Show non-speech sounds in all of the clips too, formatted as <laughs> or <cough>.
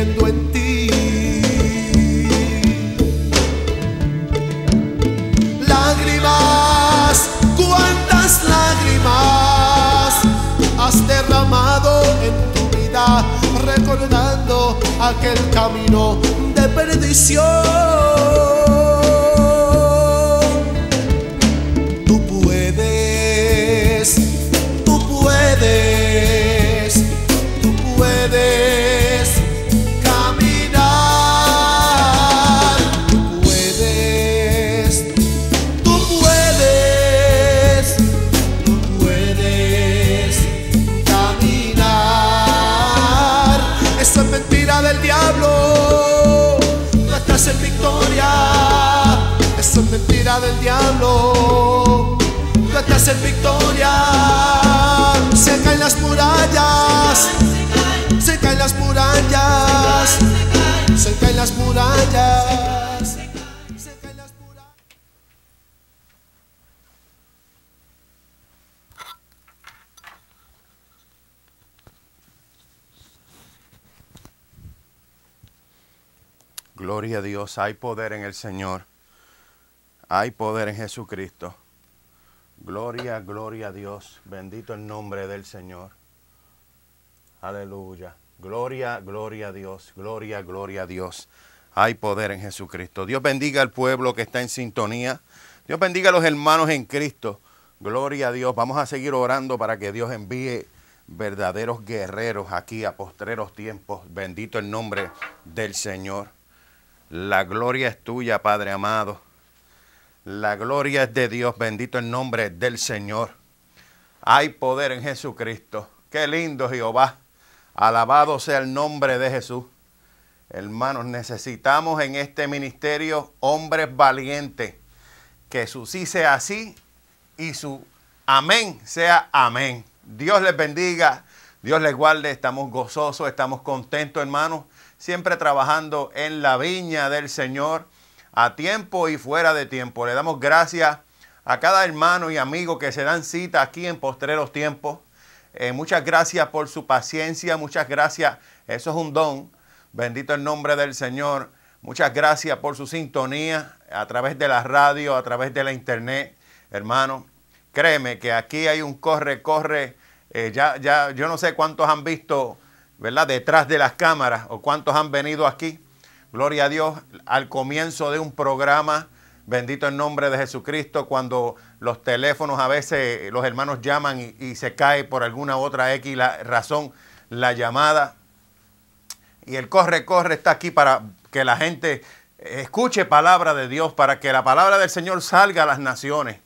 en ti. Lágrimas, cuántas lágrimas has derramado en tu vida recordando aquel camino de perdición. del diablo. Tú estás en victoria. Se caen las murallas. Se caen las murallas. Se caen las murallas. Gloria a Dios, hay poder en el Señor. Hay poder en Jesucristo. Gloria, gloria a Dios. Bendito el nombre del Señor. Aleluya. Gloria, gloria a Dios. Gloria, gloria a Dios. Hay poder en Jesucristo. Dios bendiga al pueblo que está en sintonía. Dios bendiga a los hermanos en Cristo. Gloria a Dios. Vamos a seguir orando para que Dios envíe verdaderos guerreros aquí a postreros tiempos. Bendito el nombre del Señor. La gloria es tuya, Padre amado. La gloria es de Dios, bendito el nombre del Señor. Hay poder en Jesucristo. Qué lindo Jehová. Alabado sea el nombre de Jesús. Hermanos, necesitamos en este ministerio hombres valientes. Que su sí sea así y su amén sea amén. Dios les bendiga, Dios les guarde. Estamos gozosos, estamos contentos, hermanos. Siempre trabajando en la viña del Señor a tiempo y fuera de tiempo. Le damos gracias a cada hermano y amigo que se dan cita aquí en postreros tiempos. Eh, muchas gracias por su paciencia, muchas gracias. Eso es un don. Bendito el nombre del Señor. Muchas gracias por su sintonía a través de la radio, a través de la internet, hermano. Créeme que aquí hay un corre, corre. Eh, ya, ya, yo no sé cuántos han visto, ¿verdad? Detrás de las cámaras o cuántos han venido aquí Gloria a Dios, al comienzo de un programa, bendito el nombre de Jesucristo, cuando los teléfonos a veces los hermanos llaman y, se cae por alguna otra X la razón la llamada. Y el corre, corre está aquí para que la gente escuche palabra de Dios, para que la palabra del Señor salga a las naciones.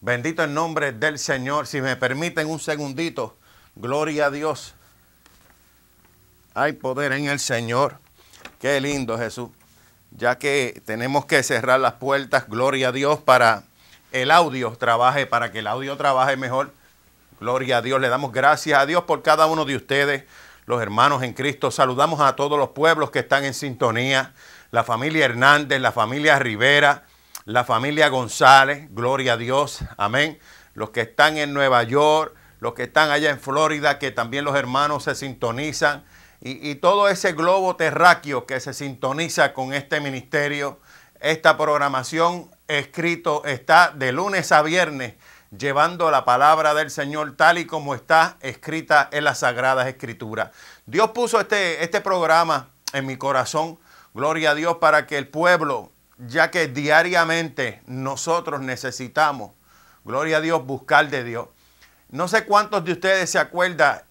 Bendito el nombre del Señor. Si me permiten un segundito, gloria a Dios. Hay poder en el Señor. Qué lindo Jesús. Ya que tenemos que cerrar las puertas, gloria a Dios, para el audio trabaje, para que el audio trabaje mejor. Gloria a Dios, le damos gracias a Dios por cada uno de ustedes, los hermanos en Cristo. Saludamos a todos los pueblos que están en sintonía, la familia Hernández, la familia Rivera, la familia González, gloria a Dios, amén. Los que están en Nueva York, los que están allá en Florida, que también los hermanos se sintonizan y, todo ese globo terráqueo que se sintoniza con este ministerio, esta programación escrito está de lunes a viernes llevando la palabra del Señor tal y como está escrita en las Sagradas Escrituras. Dios puso este, este programa en mi corazón, gloria a Dios, para que el pueblo, ya que diariamente nosotros necesitamos, gloria a Dios, buscar de Dios. No sé cuántos de ustedes se acuerdan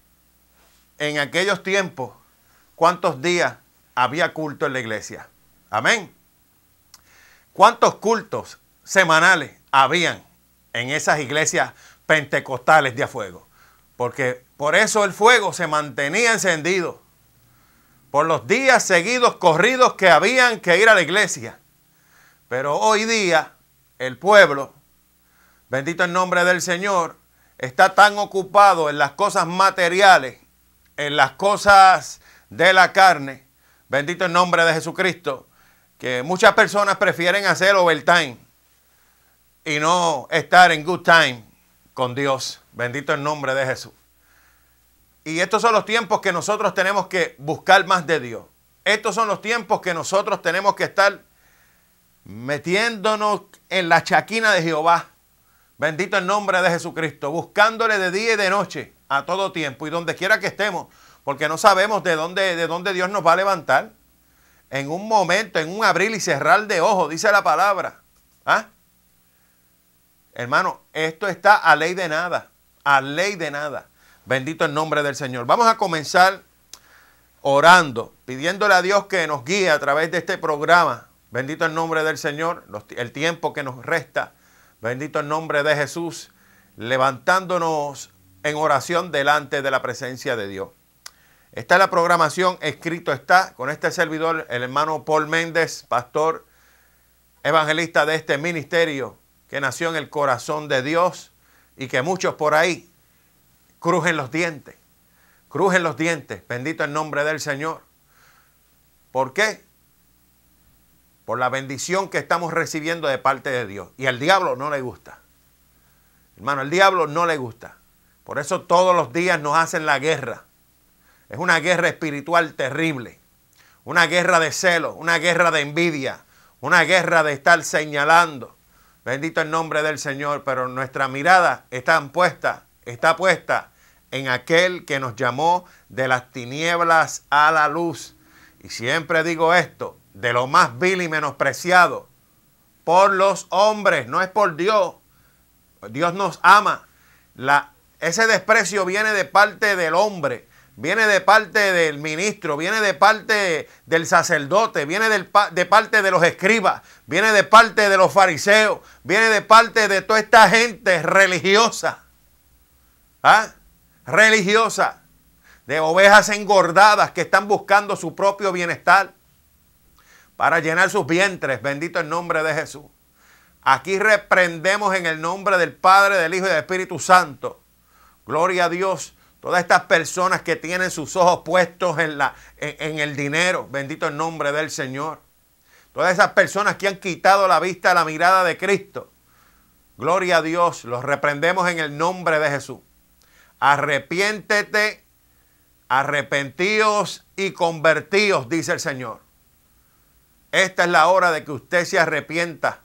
en aquellos tiempos cuántos días había culto en la iglesia. Amén. ¿Cuántos cultos semanales habían en esas iglesias pentecostales de a fuego? Porque por eso el fuego se mantenía encendido. Por los días seguidos, corridos que habían que ir a la iglesia. Pero hoy día el pueblo, bendito el nombre del Señor, está tan ocupado en las cosas materiales, en las cosas de la carne. Bendito el nombre de Jesucristo. Que muchas personas prefieren hacer overtime y no estar en good time con Dios. Bendito el nombre de Jesús. Y estos son los tiempos que nosotros tenemos que buscar más de Dios. Estos son los tiempos que nosotros tenemos que estar metiéndonos en la chaquina de Jehová. Bendito el nombre de Jesucristo, buscándole de día y de noche a todo tiempo y donde quiera que estemos porque no sabemos de dónde, de dónde Dios nos va a levantar. En un momento, en un abrir y cerrar de ojos, dice la palabra. ¿Ah? Hermano, esto está a ley de nada, a ley de nada. Bendito el nombre del Señor. Vamos a comenzar orando, pidiéndole a Dios que nos guíe a través de este programa. Bendito el nombre del Señor, el tiempo que nos resta. Bendito el nombre de Jesús, levantándonos en oración delante de la presencia de Dios. Está la programación, escrito está, con este servidor, el hermano Paul Méndez, pastor evangelista de este ministerio, que nació en el corazón de Dios y que muchos por ahí crujen los dientes, crujen los dientes, bendito el nombre del Señor. ¿Por qué? Por la bendición que estamos recibiendo de parte de Dios. Y al diablo no le gusta. Hermano, al diablo no le gusta. Por eso todos los días nos hacen la guerra. Es una guerra espiritual terrible, una guerra de celo, una guerra de envidia, una guerra de estar señalando. Bendito el nombre del Señor, pero nuestra mirada está puesta, está puesta en aquel que nos llamó de las tinieblas a la luz. Y siempre digo esto, de lo más vil y menospreciado, por los hombres, no es por Dios. Dios nos ama. ese desprecio viene de parte del hombre, viene de parte del ministro, viene de parte del sacerdote, viene de parte de los escribas, viene de parte de los fariseos, viene de parte de toda esta gente religiosa. ¿Ah? Religiosa. De ovejas engordadas que están buscando su propio bienestar para llenar sus vientres. Bendito el nombre de Jesús. Aquí reprendemos en el nombre del Padre, del Hijo y del Espíritu Santo. Gloria a Dios Todas estas personas que tienen sus ojos puestos en, la, en, el dinero, bendito el nombre del Señor. Todas esas personas que han quitado la vista la mirada de Cristo. Gloria a Dios, los reprendemos en el nombre de Jesús. Arrepiéntete, arrepentíos y convertíos, dice el Señor. Esta es la hora de que usted se arrepienta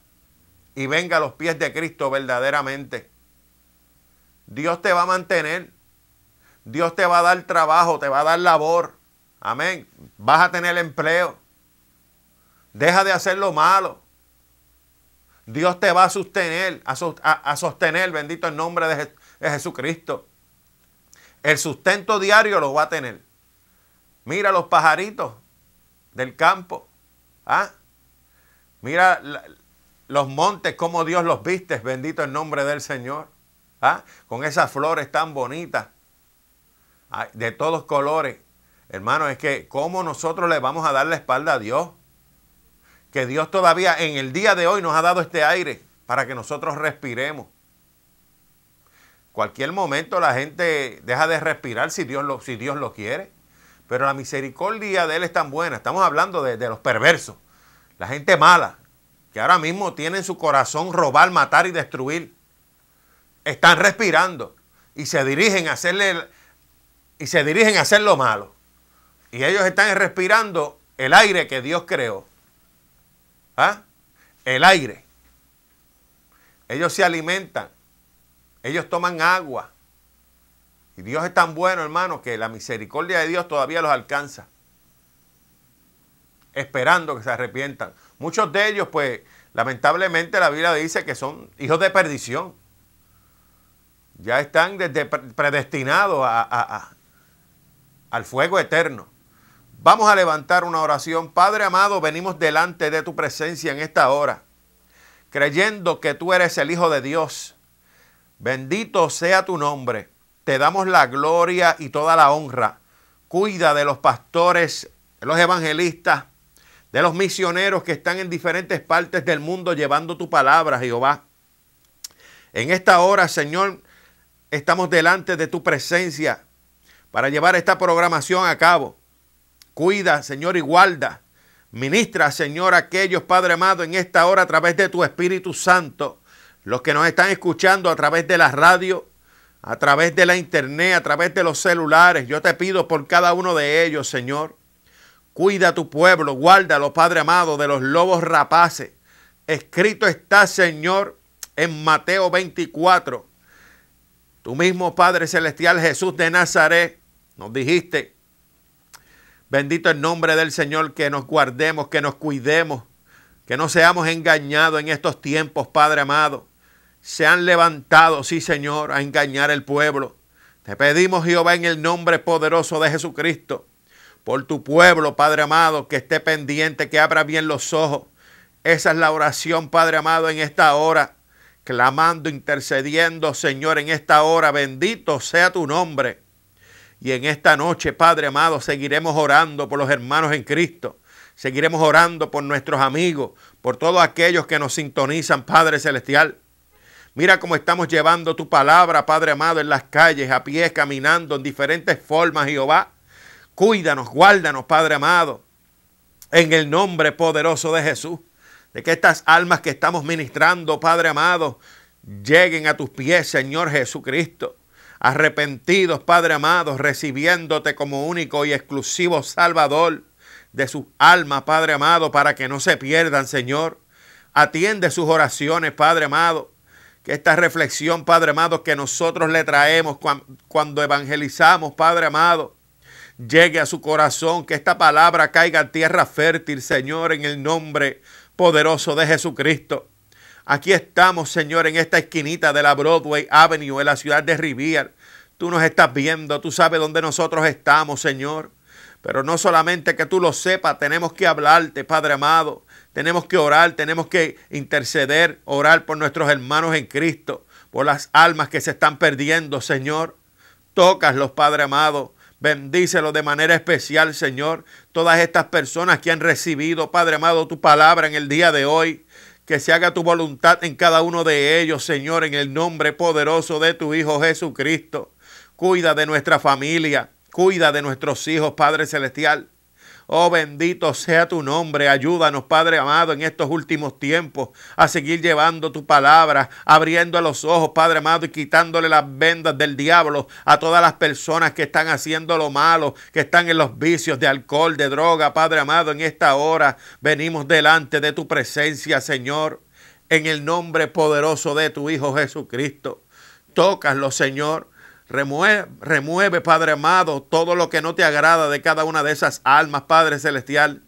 y venga a los pies de Cristo verdaderamente. Dios te va a mantener. Dios te va a dar trabajo, te va a dar labor. Amén. Vas a tener empleo. Deja de hacer lo malo. Dios te va a sostener, a, sostener, bendito el nombre de, Jesucristo. El sustento diario lo va a tener. Mira los pajaritos del campo. ¿ah? Mira los montes, como Dios los viste, bendito el nombre del Señor. ¿ah? Con esas flores tan bonitas. Ah, de todos colores. Hermano, es que cómo nosotros le vamos a dar la espalda a Dios. Que Dios todavía en el día de hoy nos ha dado este aire para que nosotros respiremos. Cualquier momento la gente deja de respirar si Dios lo, si Dios lo quiere. Pero la misericordia de Él es tan buena. Estamos hablando de, de los perversos, la gente mala, que ahora mismo tienen su corazón robar, matar y destruir. Están respirando y se dirigen a hacerle y se dirigen a hacer lo malo. Y ellos están respirando el aire que Dios creó. ¿Ah? El aire. Ellos se alimentan. Ellos toman agua. Y Dios es tan bueno, hermano, que la misericordia de Dios todavía los alcanza. Esperando que se arrepientan. Muchos de ellos, pues, lamentablemente la Biblia dice que son hijos de perdición. Ya están desde predestinados a, al fuego eterno. Vamos a levantar una oración. Padre amado, venimos delante de tu presencia en esta hora, creyendo que tú eres el Hijo de Dios. Bendito sea tu nombre. Te damos la gloria y toda la honra. Cuida de los pastores, de los evangelistas, de los misioneros que están en diferentes partes del mundo llevando tu palabra, Jehová. En esta hora, Señor, estamos delante de tu presencia para llevar esta programación a cabo. Cuida, Señor, y guarda. Ministra, Señor, aquellos, Padre amado, en esta hora a través de tu Espíritu Santo, los que nos están escuchando a través de la radio, a través de la internet, a través de los celulares. Yo te pido por cada uno de ellos, Señor. Cuida a tu pueblo, guárdalo, Padre amado, de los lobos rapaces. Escrito está, Señor, en Mateo 24, Tú mismo, Padre Celestial, Jesús de Nazaret, nos dijiste, bendito el nombre del Señor, que nos guardemos, que nos cuidemos, que no seamos engañados en estos tiempos, Padre amado. Se han levantado, sí Señor, a engañar el pueblo. Te pedimos, Jehová, en el nombre poderoso de Jesucristo, por tu pueblo, Padre amado, que esté pendiente, que abra bien los ojos. Esa es la oración, Padre amado, en esta hora clamando, intercediendo, Señor, en esta hora, bendito sea tu nombre. Y en esta noche, Padre amado, seguiremos orando por los hermanos en Cristo. Seguiremos orando por nuestros amigos, por todos aquellos que nos sintonizan, Padre Celestial. Mira cómo estamos llevando tu palabra, Padre amado, en las calles, a pies, caminando en diferentes formas, Jehová. Cuídanos, guárdanos, Padre amado, en el nombre poderoso de Jesús de que estas almas que estamos ministrando, Padre amado, lleguen a tus pies, Señor Jesucristo. Arrepentidos, Padre amado, recibiéndote como único y exclusivo Salvador de sus almas, Padre amado, para que no se pierdan, Señor. Atiende sus oraciones, Padre amado. Que esta reflexión, Padre amado, que nosotros le traemos cuando evangelizamos, Padre amado, llegue a su corazón. Que esta palabra caiga en tierra fértil, Señor, en el nombre de poderoso de Jesucristo. Aquí estamos, Señor, en esta esquinita de la Broadway Avenue, en la ciudad de Rivier. Tú nos estás viendo, tú sabes dónde nosotros estamos, Señor. Pero no solamente que tú lo sepas, tenemos que hablarte, Padre amado. Tenemos que orar, tenemos que interceder, orar por nuestros hermanos en Cristo, por las almas que se están perdiendo, Señor. los Padre amado. Bendícelo de manera especial, Señor. Todas estas personas que han recibido, Padre amado, tu palabra en el día de hoy. Que se haga tu voluntad en cada uno de ellos, Señor, en el nombre poderoso de tu Hijo Jesucristo. Cuida de nuestra familia, cuida de nuestros hijos, Padre Celestial. Oh bendito sea tu nombre. Ayúdanos, Padre amado, en estos últimos tiempos a seguir llevando tu palabra, abriendo los ojos, Padre amado, y quitándole las vendas del diablo a todas las personas que están haciendo lo malo, que están en los vicios de alcohol, de droga, Padre amado. En esta hora venimos delante de tu presencia, Señor, en el nombre poderoso de tu Hijo Jesucristo. Tócalo, Señor. Remueve, remueve, Padre amado, todo lo que no te agrada de cada una de esas almas, Padre celestial.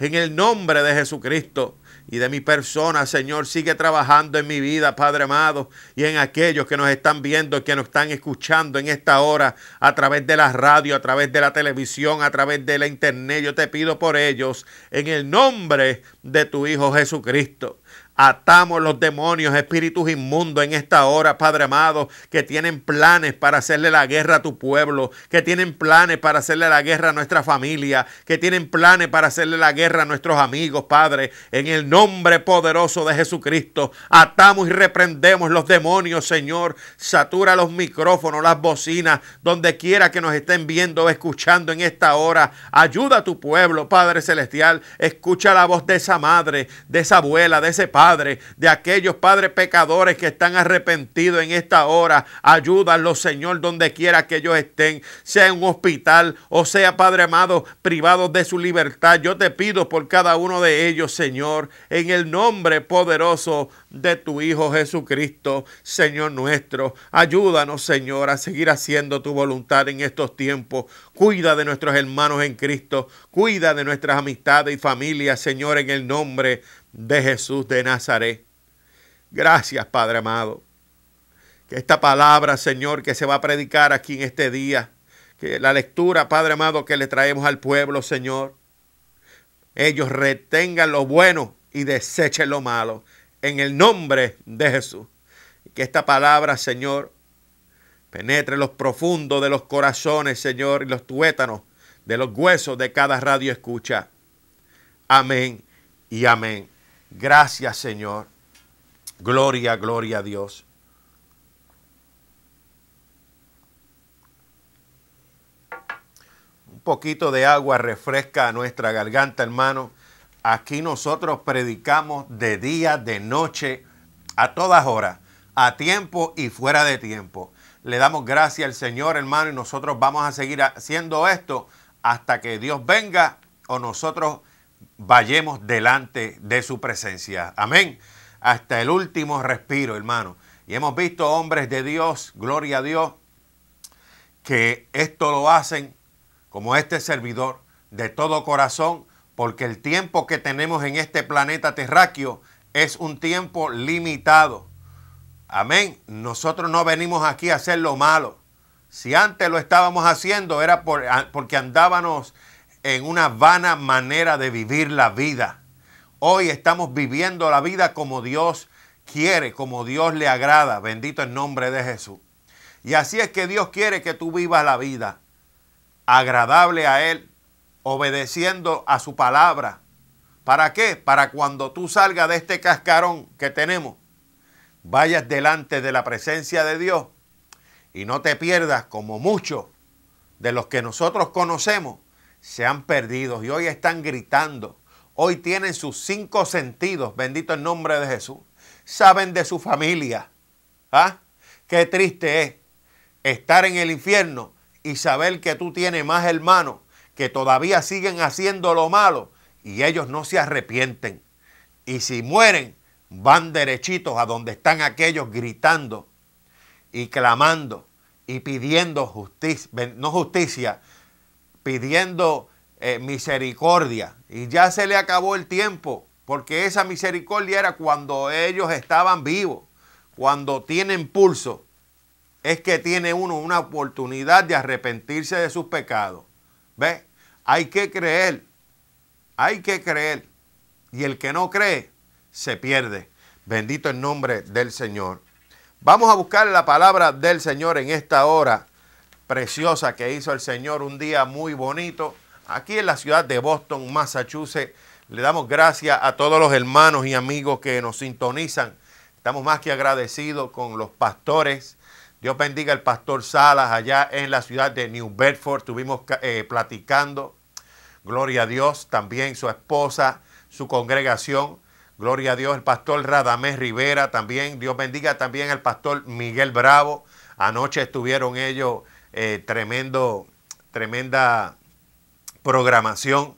En el nombre de Jesucristo y de mi persona, Señor, sigue trabajando en mi vida, Padre amado, y en aquellos que nos están viendo y que nos están escuchando en esta hora a través de la radio, a través de la televisión, a través de la internet. Yo te pido por ellos en el nombre de tu Hijo Jesucristo. Atamos los demonios, espíritus inmundos en esta hora, Padre amado, que tienen planes para hacerle la guerra a tu pueblo, que tienen planes para hacerle la guerra a nuestra familia, que tienen planes para hacerle la guerra a nuestros amigos, Padre. En el nombre poderoso de Jesucristo, atamos y reprendemos los demonios, Señor. Satura los micrófonos, las bocinas, donde quiera que nos estén viendo o escuchando en esta hora. Ayuda a tu pueblo, Padre Celestial. Escucha la voz de esa madre, de esa abuela, de ese padre Padre, de aquellos, padres pecadores que están arrepentidos en esta hora. Ayúdalos, Señor, donde quiera que ellos estén, sea en un hospital o sea, Padre amado, privados de su libertad. Yo te pido por cada uno de ellos, Señor, en el nombre poderoso de tu Hijo Jesucristo, Señor nuestro. Ayúdanos, Señor, a seguir haciendo tu voluntad en estos tiempos. Cuida de nuestros hermanos en Cristo. Cuida de nuestras amistades y familias, Señor, en el nombre de Jesús de Nazaret. Gracias, Padre amado. Que esta palabra, Señor, que se va a predicar aquí en este día, que la lectura, Padre amado, que le traemos al pueblo, Señor, ellos retengan lo bueno y desechen lo malo. En el nombre de Jesús. Que esta palabra, Señor, penetre los profundos de los corazones, Señor, y los tuétanos de los huesos de cada radio escucha. Amén y amén. Gracias, Señor. Gloria, gloria a Dios. Un poquito de agua refresca nuestra garganta, hermano. Aquí nosotros predicamos de día, de noche, a todas horas, a tiempo y fuera de tiempo. Le damos gracias al Señor, hermano, y nosotros vamos a seguir haciendo esto hasta que Dios venga o nosotros vayamos delante de su presencia. Amén. Hasta el último respiro, hermano. Y hemos visto hombres de Dios, gloria a Dios, que esto lo hacen como este servidor de todo corazón, porque el tiempo que tenemos en este planeta terráqueo es un tiempo limitado. Amén. Nosotros no venimos aquí a hacer lo malo. Si antes lo estábamos haciendo era por, porque andábamos en una vana manera de vivir la vida. Hoy estamos viviendo la vida como Dios quiere, como Dios le agrada. Bendito el nombre de Jesús. Y así es que Dios quiere que tú vivas la vida agradable a Él, obedeciendo a su palabra. ¿Para qué? Para cuando tú salgas de este cascarón que tenemos, vayas delante de la presencia de Dios y no te pierdas como muchos de los que nosotros conocemos se han perdido y hoy están gritando. Hoy tienen sus cinco sentidos, bendito el nombre de Jesús. Saben de su familia. ¿Ah? Qué triste es estar en el infierno y saber que tú tienes más hermanos que todavía siguen haciendo lo malo y ellos no se arrepienten. Y si mueren, van derechitos a donde están aquellos gritando y clamando y pidiendo justicia, no justicia, pidiendo eh, misericordia. Y ya se le acabó el tiempo, porque esa misericordia era cuando ellos estaban vivos, cuando tienen pulso. Es que tiene uno una oportunidad de arrepentirse de sus pecados. ¿Ve? Hay que creer, hay que creer. Y el que no cree, se pierde. Bendito el nombre del Señor. Vamos a buscar la palabra del Señor en esta hora preciosa que hizo el Señor, un día muy bonito, aquí en la ciudad de Boston, Massachusetts. Le damos gracias a todos los hermanos y amigos que nos sintonizan. Estamos más que agradecidos con los pastores. Dios bendiga al pastor Salas allá en la ciudad de New Bedford. Estuvimos eh, platicando. Gloria a Dios. También su esposa, su congregación. Gloria a Dios. El pastor Radamés Rivera también. Dios bendiga también al pastor Miguel Bravo. Anoche estuvieron ellos eh, tremendo, tremenda programación.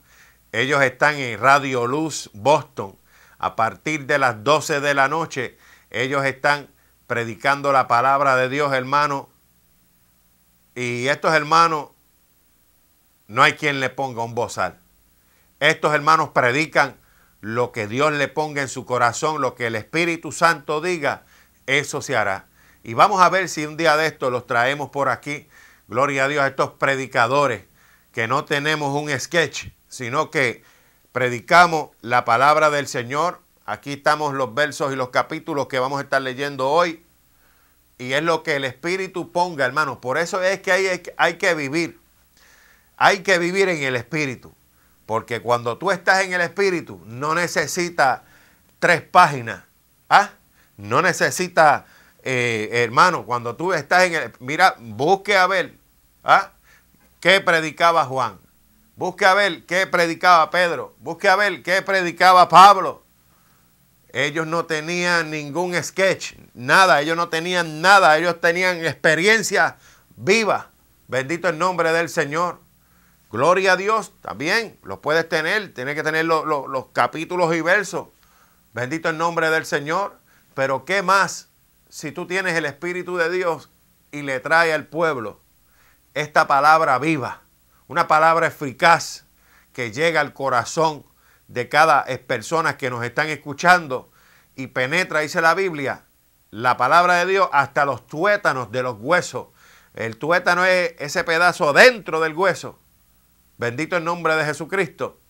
Ellos están en Radio Luz Boston. A partir de las 12 de la noche, ellos están predicando la palabra de Dios, hermano. Y estos hermanos, no hay quien le ponga un bozal. Estos hermanos predican lo que Dios le ponga en su corazón, lo que el Espíritu Santo diga, eso se hará. Y vamos a ver si un día de esto los traemos por aquí Gloria a Dios a estos predicadores que no tenemos un sketch, sino que predicamos la palabra del Señor. Aquí estamos los versos y los capítulos que vamos a estar leyendo hoy. Y es lo que el Espíritu ponga, hermano. Por eso es que hay, hay que vivir. Hay que vivir en el Espíritu. Porque cuando tú estás en el Espíritu, no necesitas tres páginas. ¿ah? No necesitas eh, hermano, cuando tú estás en el... Mira, busque a ver ¿ah? qué predicaba Juan. Busque a ver qué predicaba Pedro. Busque a ver qué predicaba Pablo. Ellos no tenían ningún sketch, nada, ellos no tenían nada, ellos tenían experiencia viva Bendito el nombre del Señor. Gloria a Dios, también lo puedes tener, tienes que tener los, los capítulos y versos. Bendito el nombre del Señor. Pero ¿qué más? si tú tienes el Espíritu de Dios y le trae al pueblo esta palabra viva, una palabra eficaz que llega al corazón de cada persona que nos están escuchando y penetra, dice la Biblia, la palabra de Dios hasta los tuétanos de los huesos. El tuétano es ese pedazo dentro del hueso. Bendito el nombre de Jesucristo.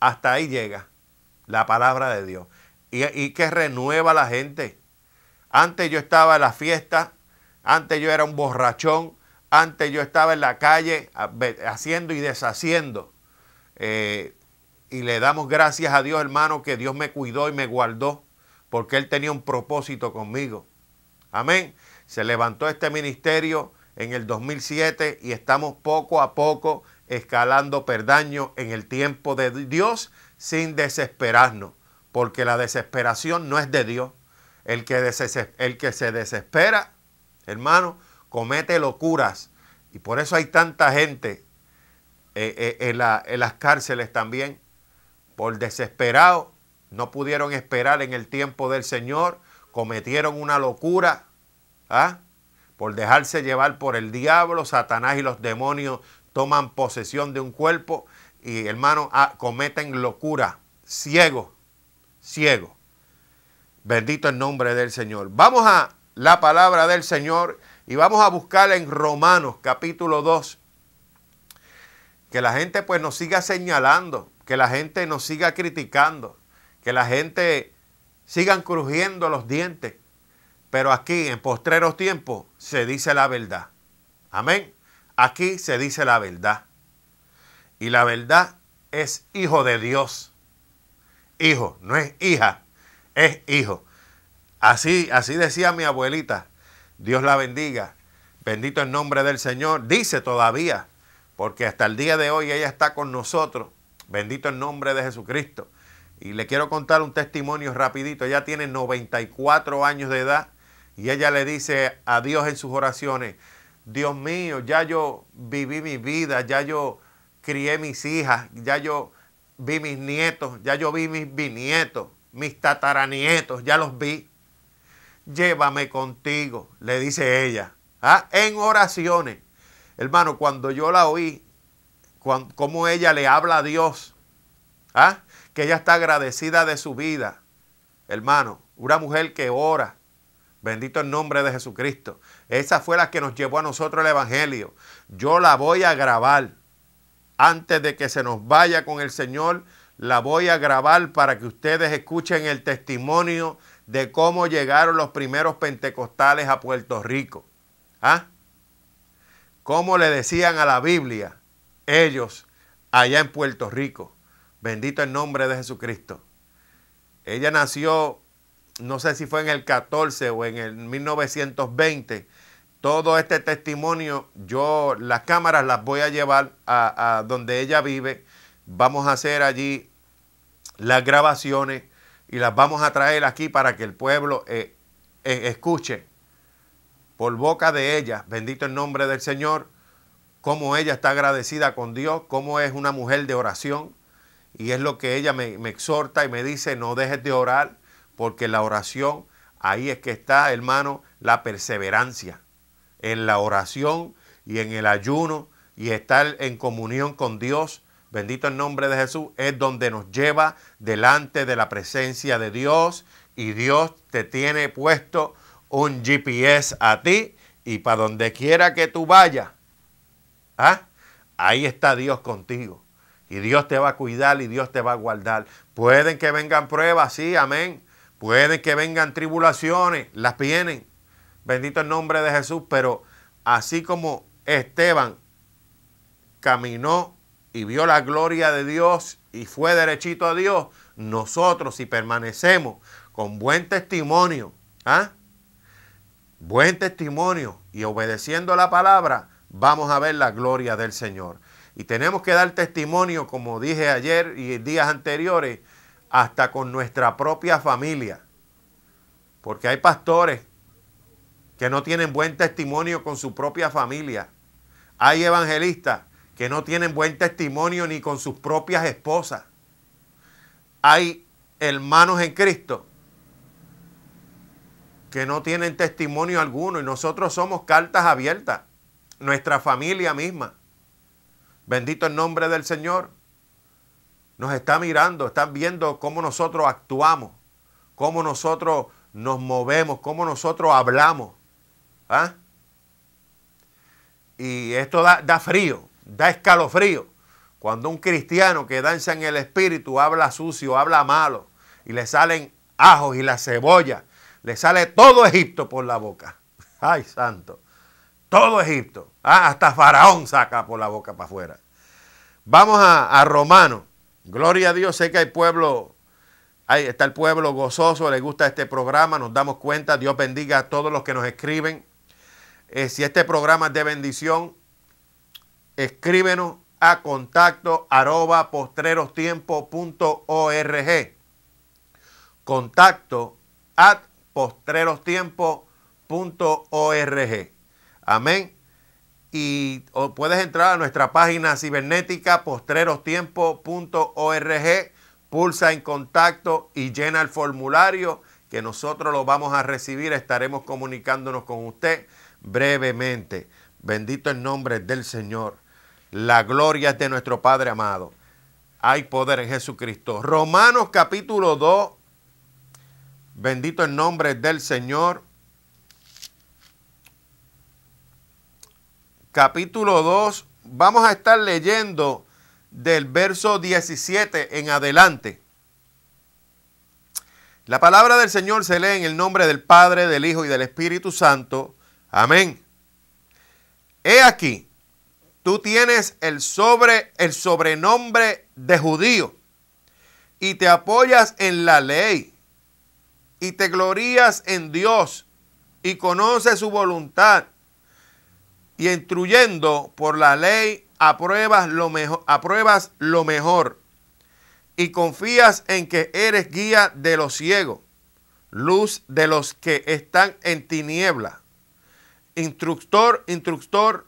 Hasta ahí llega la palabra de Dios. Y, y que renueva a la gente. Antes yo estaba en la fiesta, antes yo era un borrachón, antes yo estaba en la calle haciendo y deshaciendo. Eh, y le damos gracias a Dios, hermano, que Dios me cuidó y me guardó, porque Él tenía un propósito conmigo. Amén. Se levantó este ministerio en el 2007 y estamos poco a poco escalando perdaño en el tiempo de Dios sin desesperarnos, porque la desesperación no es de Dios. El que, se desespera, hermano, comete locuras. Y por eso hay tanta gente eh, eh, en, las cárceles también, por desesperado, no pudieron esperar en el tiempo del Señor, cometieron una locura, ¿ah? por dejarse llevar por el diablo, Satanás y los demonios toman posesión de un cuerpo y hermano, ah, cometen locura, ciego, ciego. Bendito el nombre del Señor. Vamos a la palabra del Señor y vamos a buscar en Romanos capítulo 2. Que la gente pues nos siga señalando, que la gente nos siga criticando, que la gente sigan crujiendo los dientes. Pero aquí en postreros tiempos se dice la verdad. Amén. Aquí se dice la verdad. Y la verdad es hijo de Dios. Hijo, no es hija es hijo. Así, así decía mi abuelita. Dios la bendiga. Bendito el nombre del Señor. Dice todavía, porque hasta el día de hoy ella está con nosotros. Bendito el nombre de Jesucristo. Y le quiero contar un testimonio rapidito. Ella tiene 94 años de edad y ella le dice a Dios en sus oraciones, Dios mío, ya yo viví mi vida, ya yo crié mis hijas, ya yo vi mis nietos, ya yo vi mis bisnietos, mis tataranietos, ya los vi. Llévame contigo, le dice ella, ah, en oraciones. Hermano, cuando yo la oí, como ella le habla a Dios, ¿ah? que ella está agradecida de su vida, hermano, una mujer que ora, bendito el nombre de Jesucristo. Esa fue la que nos llevó a nosotros el Evangelio. Yo la voy a grabar antes de que se nos vaya con el Señor la voy a grabar para que ustedes escuchen el testimonio de cómo llegaron los primeros pentecostales a Puerto Rico. ¿Ah? Cómo le decían a la Biblia ellos allá en Puerto Rico. Bendito el nombre de Jesucristo. Ella nació, no sé si fue en el 14 o en el 1920. Todo este testimonio, yo las cámaras las voy a llevar a, a donde ella vive. Vamos a hacer allí las grabaciones y las vamos a traer aquí para que el pueblo eh, eh, escuche por boca de ella, bendito el nombre del Señor, cómo ella está agradecida con Dios, cómo es una mujer de oración. Y es lo que ella me, me exhorta y me dice, no dejes de orar, porque la oración, ahí es que está, hermano, la perseverancia. En la oración y en el ayuno y estar en comunión con Dios bendito el nombre de Jesús, es donde nos lleva delante de la presencia de Dios y Dios te tiene puesto un GPS a ti y para donde quiera que tú vayas, ¿ah? ahí está Dios contigo. Y Dios te va a cuidar y Dios te va a guardar. Pueden que vengan pruebas, sí, amén. Pueden que vengan tribulaciones, las tienen. Bendito el nombre de Jesús, pero así como Esteban caminó y vio la gloria de Dios y fue derechito a Dios, nosotros si permanecemos con buen testimonio, ¿ah? buen testimonio y obedeciendo la palabra, vamos a ver la gloria del Señor. Y tenemos que dar testimonio, como dije ayer y días anteriores, hasta con nuestra propia familia. Porque hay pastores que no tienen buen testimonio con su propia familia. Hay evangelistas que no tienen buen testimonio ni con sus propias esposas. Hay hermanos en Cristo que no tienen testimonio alguno y nosotros somos cartas abiertas, nuestra familia misma. Bendito el nombre del Señor. Nos está mirando, están viendo cómo nosotros actuamos, cómo nosotros nos movemos, cómo nosotros hablamos. ¿ah? Y esto da frío, Da escalofrío cuando un cristiano que danza en el espíritu habla sucio, habla malo y le salen ajos y la cebolla, le sale todo Egipto por la boca. <laughs> Ay, santo. Todo Egipto. Ah, hasta Faraón saca por la boca para afuera. Vamos a, Romano. Gloria a Dios, sé que hay pueblo, ahí está el pueblo gozoso, le gusta este programa, nos damos cuenta, Dios bendiga a todos los que nos escriben. Eh, si este programa es de bendición, escríbenos a contacto arroba Contacto at postrerostiempo.org. Amén. Y puedes entrar a nuestra página cibernética postrerostiempo.org, pulsa en contacto y llena el formulario que nosotros lo vamos a recibir. Estaremos comunicándonos con usted brevemente. Bendito el nombre del Señor. La gloria es de nuestro Padre amado. Hay poder en Jesucristo. Romanos capítulo 2. Bendito el nombre del Señor. Capítulo 2. Vamos a estar leyendo del verso 17 en adelante. La palabra del Señor se lee en el nombre del Padre, del Hijo y del Espíritu Santo. Amén. He aquí, tú tienes el, sobre, el sobrenombre de judío y te apoyas en la ley y te glorías en Dios y conoces su voluntad y instruyendo por la ley apruebas lo mejor, apruebas lo mejor y confías en que eres guía de los ciegos, luz de los que están en tiniebla, instructor, instructor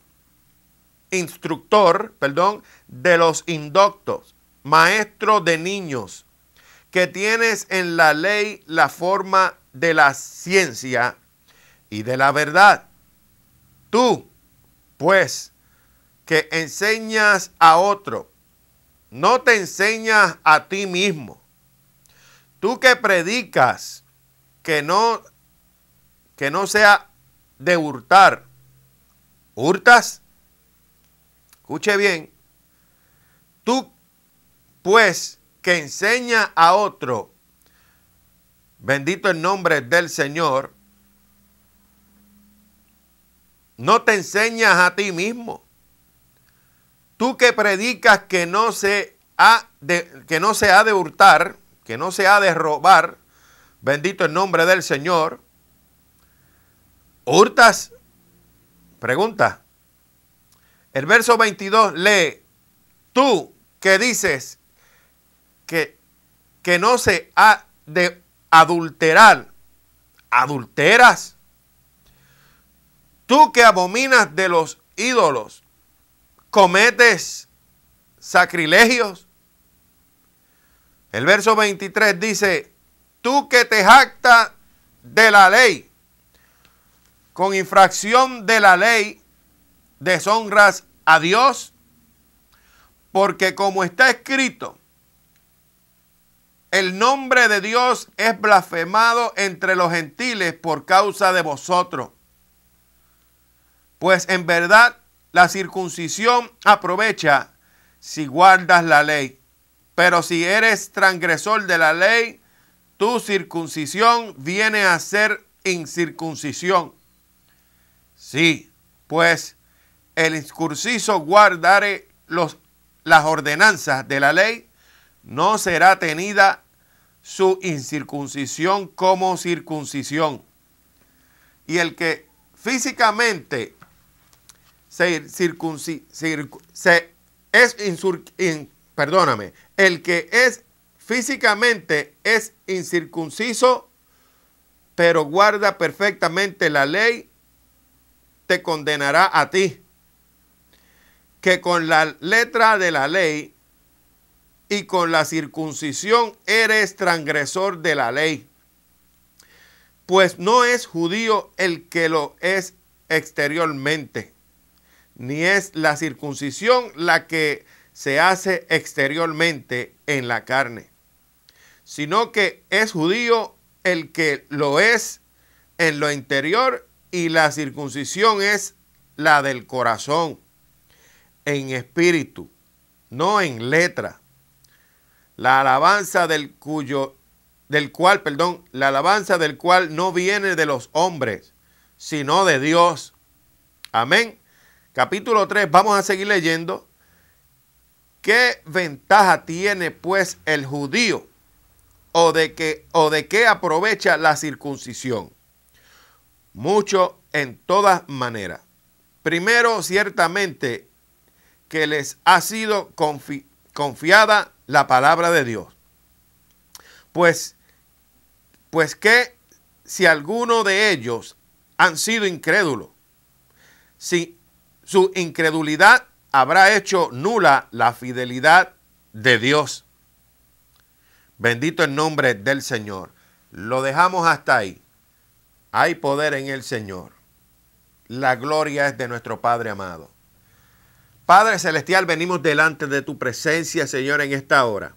instructor, perdón, de los indoctos, maestro de niños, que tienes en la ley la forma de la ciencia y de la verdad. Tú, pues, que enseñas a otro, no te enseñas a ti mismo. Tú que predicas que no que no sea de hurtar, hurtas escuche bien, tú pues que enseña a otro, bendito el nombre del Señor, no te enseñas a ti mismo. Tú que predicas que no se ha de, que no se ha de hurtar, que no se ha de robar, bendito el nombre del Señor, hurtas, pregunta, el verso 22 lee, tú que dices que, que no se ha de adulterar, adulteras. Tú que abominas de los ídolos, cometes sacrilegios. El verso 23 dice, tú que te jactas de la ley, con infracción de la ley deshonras a Dios? Porque como está escrito, el nombre de Dios es blasfemado entre los gentiles por causa de vosotros. Pues en verdad la circuncisión aprovecha si guardas la ley. Pero si eres transgresor de la ley, tu circuncisión viene a ser incircuncisión. Sí, pues el incurciso guardare los, las ordenanzas de la ley, no será tenida su incircuncisión como circuncisión. Y el que físicamente se, es perdóname, el que es físicamente es incircunciso, pero guarda perfectamente la ley, te condenará a ti que con la letra de la ley y con la circuncisión eres transgresor de la ley. Pues no es judío el que lo es exteriormente, ni es la circuncisión la que se hace exteriormente en la carne, sino que es judío el que lo es en lo interior y la circuncisión es la del corazón en espíritu, no en letra. La alabanza del cuyo del cual, perdón, la alabanza del cual no viene de los hombres, sino de Dios. Amén. Capítulo 3, vamos a seguir leyendo. ¿Qué ventaja tiene pues el judío o de que o de qué aprovecha la circuncisión? Mucho en todas maneras. Primero, ciertamente, que les ha sido confiada la palabra de Dios. Pues, pues que si alguno de ellos han sido incrédulos, si su incredulidad habrá hecho nula la fidelidad de Dios. Bendito el nombre del Señor. Lo dejamos hasta ahí. Hay poder en el Señor. La gloria es de nuestro Padre amado. Padre Celestial, venimos delante de tu presencia, Señor, en esta hora.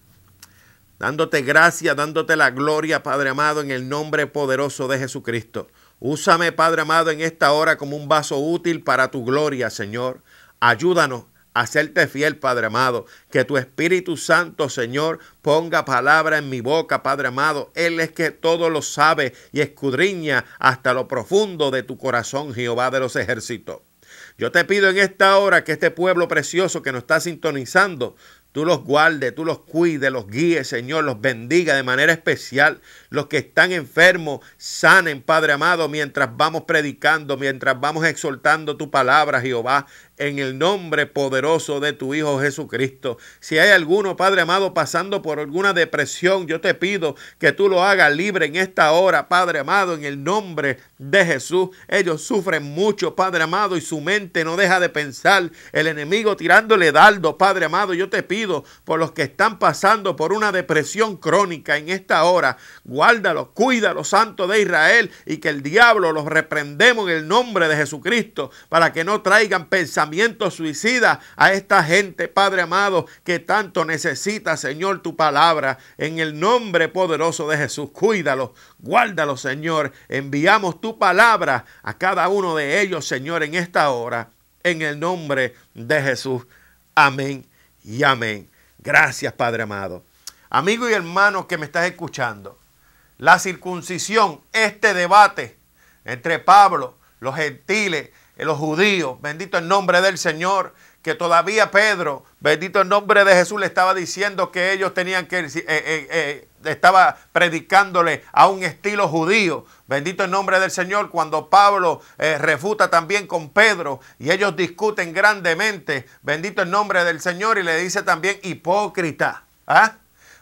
Dándote gracias, dándote la gloria, Padre amado, en el nombre poderoso de Jesucristo. Úsame, Padre amado, en esta hora como un vaso útil para tu gloria, Señor. Ayúdanos a serte fiel, Padre amado. Que tu Espíritu Santo, Señor, ponga palabra en mi boca, Padre amado. Él es que todo lo sabe y escudriña hasta lo profundo de tu corazón, Jehová de los ejércitos. Yo te pido en esta hora que este pueblo precioso que nos está sintonizando, tú los guardes, tú los cuides, los guíes, Señor, los bendiga de manera especial. Los que están enfermos, sanen, Padre amado, mientras vamos predicando, mientras vamos exhortando tu palabra, Jehová en el nombre poderoso de tu Hijo Jesucristo. Si hay alguno, Padre amado, pasando por alguna depresión, yo te pido que tú lo hagas libre en esta hora, Padre amado, en el nombre de Jesús. Ellos sufren mucho, Padre amado, y su mente no deja de pensar. El enemigo tirándole dardo, Padre amado, yo te pido por los que están pasando por una depresión crónica en esta hora. Guárdalos, cuídalos, santo de Israel, y que el diablo los reprendemos en el nombre de Jesucristo para que no traigan pensamientos Suicida a esta gente, Padre amado, que tanto necesita, Señor, tu palabra. En el nombre poderoso de Jesús, cuídalo, guárdalo, Señor. Enviamos tu palabra a cada uno de ellos, Señor, en esta hora, en el nombre de Jesús. Amén y amén. Gracias, Padre amado. Amigo y hermano que me estás escuchando, la circuncisión, este debate entre Pablo, los gentiles, los judíos, bendito el nombre del Señor, que todavía Pedro, bendito el nombre de Jesús, le estaba diciendo que ellos tenían que, eh, eh, eh, estaba predicándole a un estilo judío. Bendito el nombre del Señor cuando Pablo refuta también con Pedro y ellos discuten grandemente. Bendito el nombre del Señor y le dice también hipócrita. ¿Ah?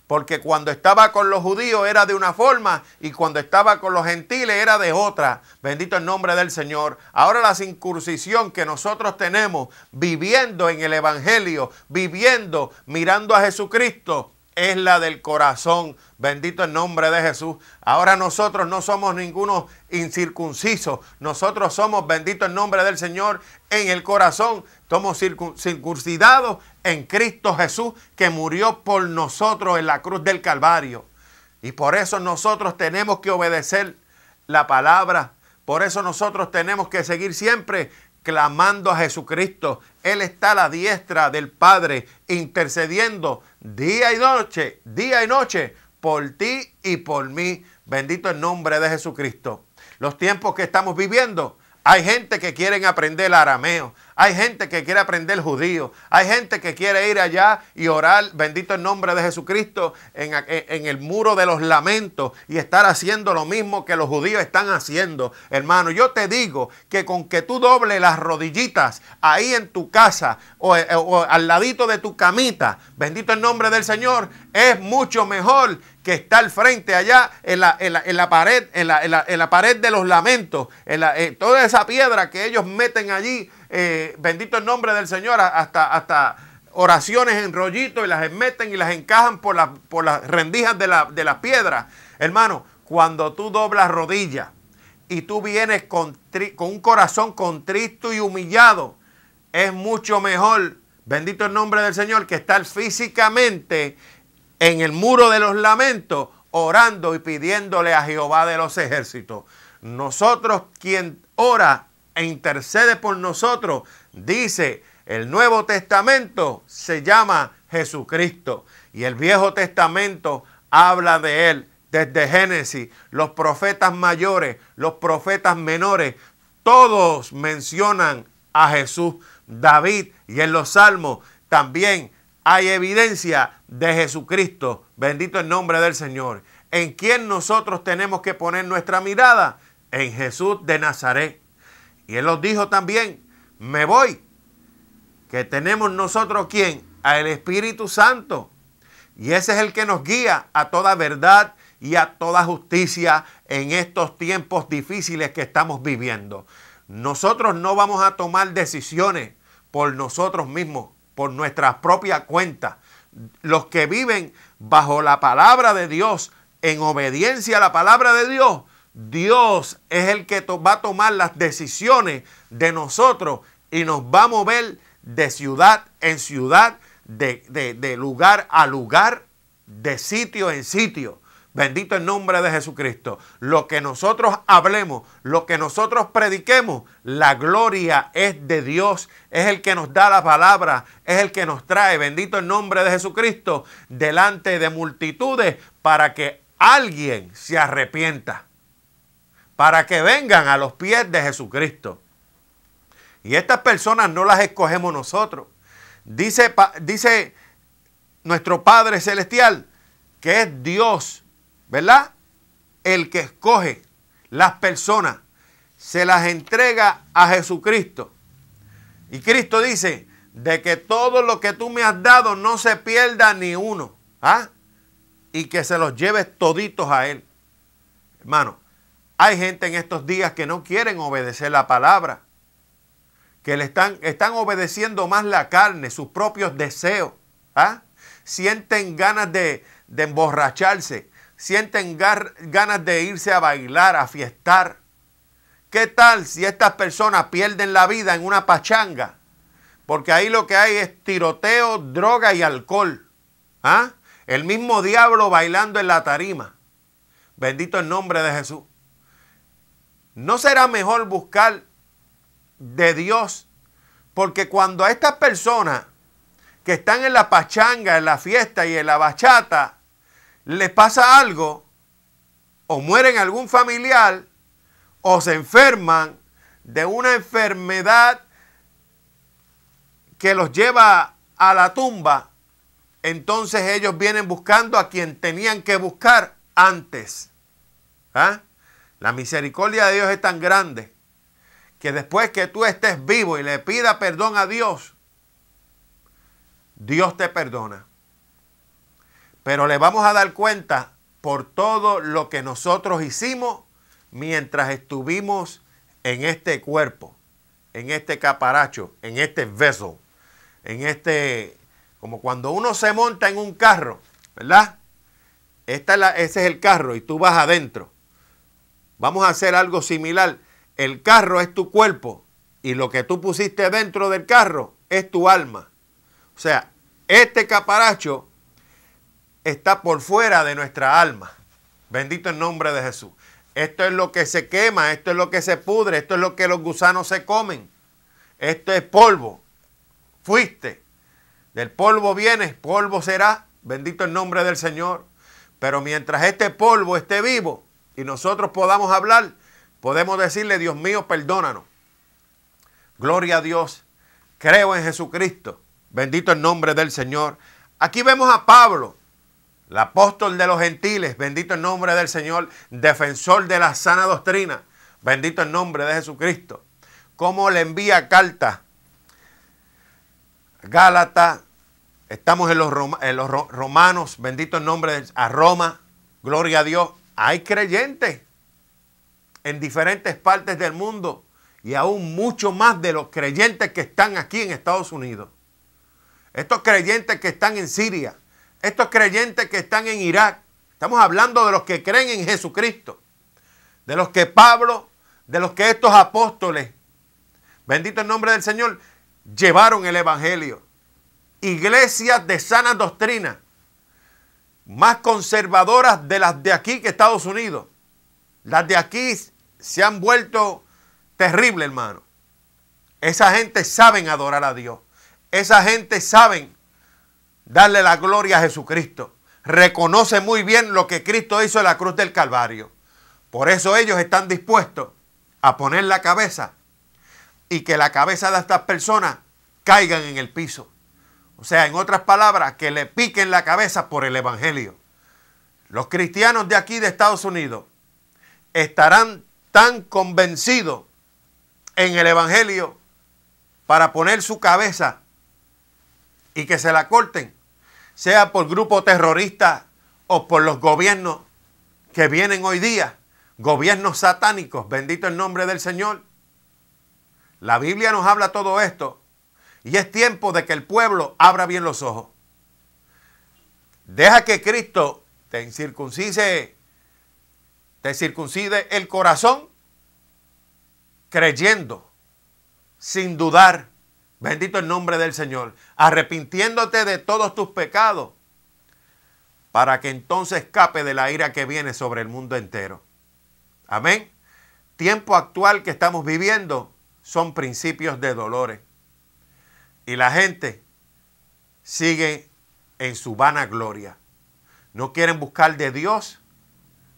Porque cuando estaba con los judíos era de una forma y cuando estaba con los gentiles era de otra. Bendito el nombre del Señor. Ahora la circuncisión que nosotros tenemos viviendo en el Evangelio, viviendo, mirando a Jesucristo, es la del corazón. Bendito el nombre de Jesús. Ahora nosotros no somos ninguno incircunciso Nosotros somos, bendito el nombre del Señor, en el corazón. Somos circuncidados en Cristo Jesús que murió por nosotros en la cruz del Calvario. Y por eso nosotros tenemos que obedecer la palabra. Por eso nosotros tenemos que seguir siempre clamando a Jesucristo. Él está a la diestra del Padre intercediendo día y noche, día y noche, por ti y por mí. Bendito el nombre de Jesucristo. Los tiempos que estamos viviendo, hay gente que quiere aprender el arameo, hay gente que quiere aprender judío. Hay gente que quiere ir allá y orar, bendito el nombre de Jesucristo, en, el muro de los lamentos y estar haciendo lo mismo que los judíos están haciendo. Hermano, yo te digo que con que tú dobles las rodillitas ahí en tu casa o, eh, al ladito de tu camita, bendito el nombre del Señor, es mucho mejor que estar frente allá en la, pared, en la, pared de los lamentos, en eh, toda esa piedra que ellos meten allí eh, bendito el nombre del Señor, hasta, hasta oraciones en rollito y las meten y las encajan por, la, por las rendijas de, la, de las piedras. Hermano, cuando tú doblas rodillas y tú vienes con, con un corazón contristo y humillado, es mucho mejor, bendito el nombre del Señor, que estar físicamente en el muro de los lamentos orando y pidiéndole a Jehová de los ejércitos. Nosotros quien ora e intercede por nosotros, dice el Nuevo Testamento se llama Jesucristo y el Viejo Testamento habla de él desde Génesis, los profetas mayores, los profetas menores, todos mencionan a Jesús, David y en los salmos también hay evidencia de Jesucristo. Bendito el nombre del Señor. ¿En quien nosotros tenemos que poner nuestra mirada? En Jesús de Nazaret. Y él los dijo también, me voy, que tenemos nosotros quién? A el Espíritu Santo. Y ese es el que nos guía a toda verdad y a toda justicia en estos tiempos difíciles que estamos viviendo. Nosotros no vamos a tomar decisiones por nosotros mismos, por nuestra propia cuenta. Los que viven bajo la palabra de Dios, en obediencia a la palabra de Dios, Dios es el que va a tomar las decisiones de nosotros y nos va a mover de ciudad en ciudad, de, lugar a lugar, de sitio en sitio. Bendito el nombre de Jesucristo. Lo que nosotros hablemos, lo que nosotros prediquemos, la gloria es de Dios. Es el que nos da la palabra, es el que nos trae, bendito el nombre de Jesucristo, delante de multitudes para que alguien se arrepienta para que vengan a los pies de Jesucristo. Y estas personas no las escogemos nosotros. Dice, dice nuestro Padre Celestial que es Dios, ¿verdad? El que escoge las personas, se las entrega a Jesucristo. Y Cristo dice, de que todo lo que tú me has dado no se pierda ni uno. ¿ah? Y que se los lleves toditos a Él. Hermano, hay gente en estos días que no quieren obedecer la palabra, que le están, están obedeciendo más la carne, sus propios deseos. ¿ah? Sienten ganas de, emborracharse, sienten ganas de irse a bailar, a fiestar. ¿Qué tal si estas personas pierden la vida en una pachanga? Porque ahí lo que hay es tiroteo, droga y alcohol. ¿ah? El mismo diablo bailando en la tarima. Bendito el nombre de Jesús. ¿No será mejor buscar de Dios? Porque cuando a estas personas que están en la pachanga, en la fiesta y en la bachata, les pasa algo, o mueren algún familiar, o se enferman de una enfermedad que los lleva a la tumba, entonces ellos vienen buscando a quien tenían que buscar antes. ¿Ah? La misericordia de Dios es tan grande que después que tú estés vivo y le pida perdón a Dios, Dios te perdona. Pero le vamos a dar cuenta por todo lo que nosotros hicimos mientras estuvimos en este cuerpo, en este caparacho, en este beso, en este, como cuando uno se monta en un carro, ¿verdad? ese es el carro y tú vas adentro. Vamos a hacer algo similar. El carro es tu cuerpo y lo que tú pusiste dentro del carro es tu alma. O sea, este caparacho está por fuera de nuestra alma. Bendito el nombre de Jesús. Esto es lo que se quema, esto es lo que se pudre, esto es lo que los gusanos se comen. Esto es polvo. Fuiste. Del polvo vienes, polvo será. Bendito el nombre del Señor. Pero mientras este polvo esté vivo, y nosotros podamos hablar, podemos decirle, Dios mío, perdónanos. Gloria a Dios. Creo en Jesucristo. Bendito el nombre del Señor. Aquí vemos a Pablo, el apóstol de los gentiles. Bendito el nombre del Señor. Defensor de la sana doctrina. Bendito el nombre de Jesucristo. Cómo le envía carta. Gálata. Estamos en los, romanos. Bendito el nombre a Roma. Gloria a Dios. Hay creyentes en diferentes partes del mundo y aún mucho más de los creyentes que están aquí en Estados Unidos. Estos creyentes que están en Siria, estos creyentes que están en Irak, estamos hablando de los que creen en Jesucristo, de los que Pablo, de los que estos apóstoles, bendito el nombre del Señor, llevaron el Evangelio. Iglesias de sana doctrina más conservadoras de las de aquí que Estados Unidos. Las de aquí se han vuelto terribles, hermano. Esa gente saben adorar a Dios. Esa gente saben darle la gloria a Jesucristo. Reconoce muy bien lo que Cristo hizo en la cruz del Calvario. Por eso ellos están dispuestos a poner la cabeza y que la cabeza de estas personas caigan en el piso. O sea, en otras palabras, que le piquen la cabeza por el Evangelio. Los cristianos de aquí de Estados Unidos estarán tan convencidos en el Evangelio para poner su cabeza y que se la corten, sea por grupos terroristas o por los gobiernos que vienen hoy día, gobiernos satánicos, bendito el nombre del Señor. La Biblia nos habla todo esto y es tiempo de que el pueblo abra bien los ojos. Deja que Cristo te circuncide, te circuncide el corazón creyendo, sin dudar. Bendito el nombre del Señor. Arrepintiéndote de todos tus pecados para que entonces escape de la ira que viene sobre el mundo entero. Amén. Tiempo actual que estamos viviendo son principios de dolores. Y la gente sigue en su vana gloria. No quieren buscar de Dios,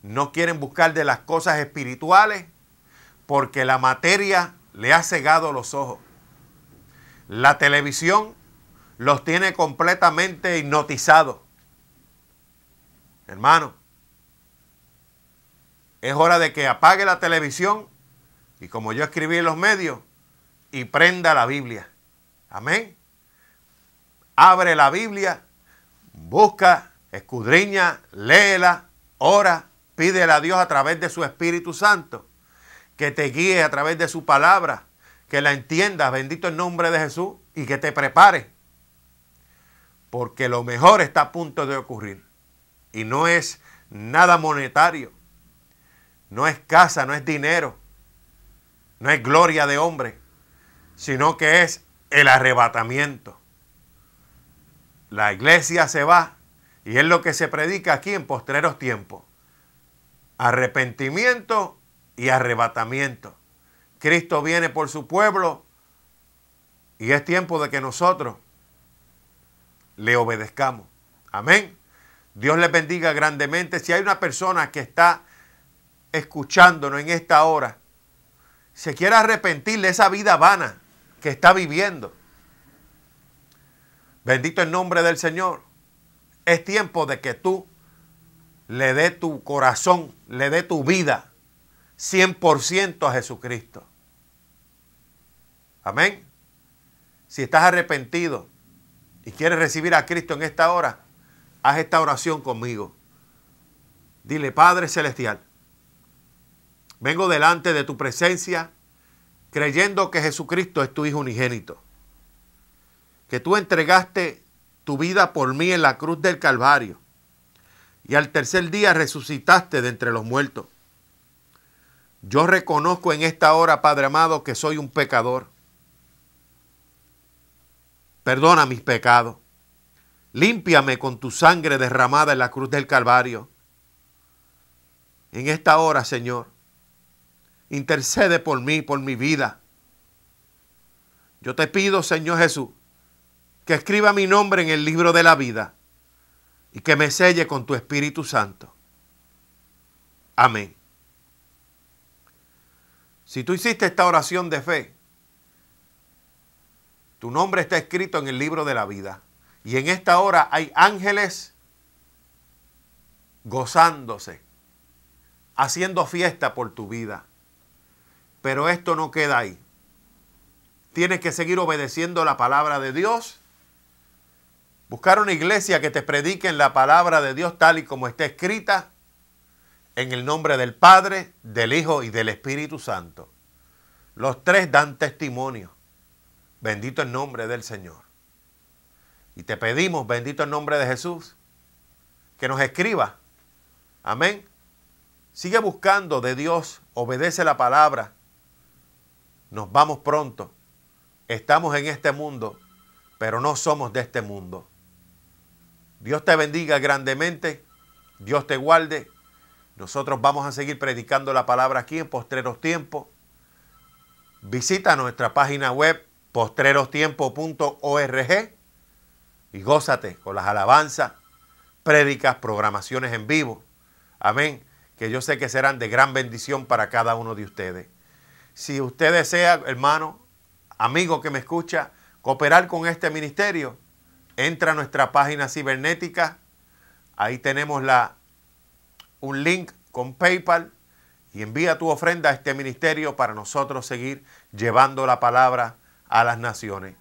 no quieren buscar de las cosas espirituales, porque la materia le ha cegado los ojos. La televisión los tiene completamente hipnotizados. Hermano, es hora de que apague la televisión y como yo escribí en los medios, y prenda la Biblia. Amén. Abre la Biblia, busca, escudriña, léela, ora, pídele a Dios a través de su Espíritu Santo que te guíe a través de su palabra, que la entiendas, bendito el nombre de Jesús, y que te prepare. Porque lo mejor está a punto de ocurrir. Y no es nada monetario. No es casa, no es dinero. No es gloria de hombre. Sino que es el arrebatamiento. La iglesia se va y es lo que se predica aquí en postreros tiempos. Arrepentimiento y arrebatamiento. Cristo viene por su pueblo y es tiempo de que nosotros le obedezcamos. Amén. Dios le bendiga grandemente. Si hay una persona que está escuchándonos en esta hora, se quiere arrepentir de esa vida vana que está viviendo. Bendito el nombre del Señor. Es tiempo de que tú le dé tu corazón, le dé tu vida 100% a Jesucristo. Amén. Si estás arrepentido y quieres recibir a Cristo en esta hora, haz esta oración conmigo. Dile, Padre Celestial, vengo delante de tu presencia creyendo que Jesucristo es tu Hijo unigénito, que tú entregaste tu vida por mí en la cruz del Calvario y al tercer día resucitaste de entre los muertos. Yo reconozco en esta hora, Padre amado, que soy un pecador. Perdona mis pecados. Límpiame con tu sangre derramada en la cruz del Calvario. En esta hora, Señor, intercede por mí, por mi vida. Yo te pido, Señor Jesús, que escriba mi nombre en el libro de la vida y que me selle con tu Espíritu Santo. Amén. Si tú hiciste esta oración de fe, tu nombre está escrito en el libro de la vida. Y en esta hora hay ángeles gozándose, haciendo fiesta por tu vida. Pero esto no queda ahí. Tienes que seguir obedeciendo la palabra de Dios. Buscar una iglesia que te predique en la palabra de Dios tal y como está escrita. En el nombre del Padre, del Hijo y del Espíritu Santo. Los tres dan testimonio. Bendito el nombre del Señor. Y te pedimos, bendito el nombre de Jesús, que nos escriba. Amén. Sigue buscando de Dios, obedece la palabra. Nos vamos pronto. Estamos en este mundo, pero no somos de este mundo. Dios te bendiga grandemente. Dios te guarde. Nosotros vamos a seguir predicando la palabra aquí en postreros tiempos. Visita nuestra página web postrerostiempo.org y gózate con las alabanzas, prédicas, programaciones en vivo. Amén. Que yo sé que serán de gran bendición para cada uno de ustedes. Si usted desea, hermano, amigo que me escucha, cooperar con este ministerio, entra a nuestra página cibernética. Ahí tenemos la, un link con PayPal y envía tu ofrenda a este ministerio para nosotros seguir llevando la palabra a las naciones.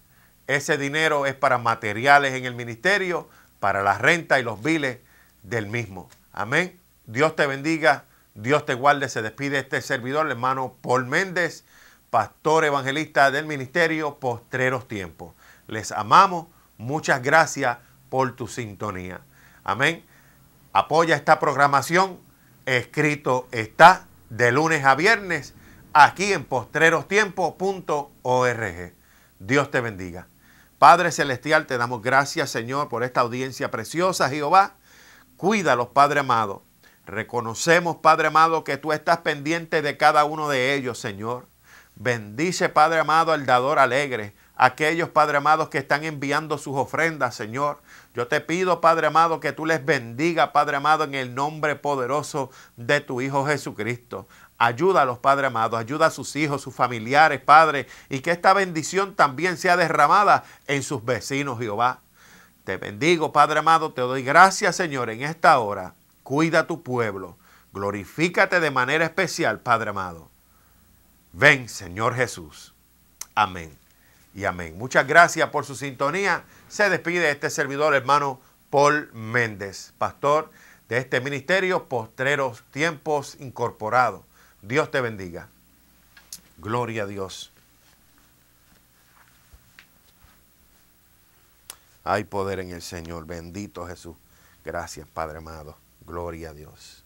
Ese dinero es para materiales en el ministerio, para la renta y los biles del mismo. Amén. Dios te bendiga Dios te guarde. Se despide este servidor, el hermano Paul Méndez, pastor evangelista del ministerio Postreros Tiempos. Les amamos. Muchas gracias por tu sintonía. Amén. Apoya esta programación. Escrito está de lunes a viernes aquí en postrerostiempo.org. Dios te bendiga. Padre Celestial, te damos gracias, Señor, por esta audiencia preciosa, Jehová. los Padre amado. Reconocemos, Padre amado, que tú estás pendiente de cada uno de ellos, Señor. Bendice, Padre amado, al dador alegre, aquellos, Padre amado, que están enviando sus ofrendas, Señor. Yo te pido, Padre amado, que tú les bendiga, Padre amado, en el nombre poderoso de tu Hijo Jesucristo. Ayúdalos, Padre amado, ayuda a sus hijos, sus familiares, Padre, y que esta bendición también sea derramada en sus vecinos, Jehová. Te bendigo, Padre amado, te doy gracias, Señor, en esta hora cuida a tu pueblo, glorifícate de manera especial, Padre amado. Ven, Señor Jesús. Amén y amén. Muchas gracias por su sintonía. Se despide este servidor, hermano Paul Méndez, pastor de este ministerio Postreros Tiempos Incorporado. Dios te bendiga. Gloria a Dios. Hay poder en el Señor. Bendito Jesús. Gracias, Padre amado. Gloria a Dios.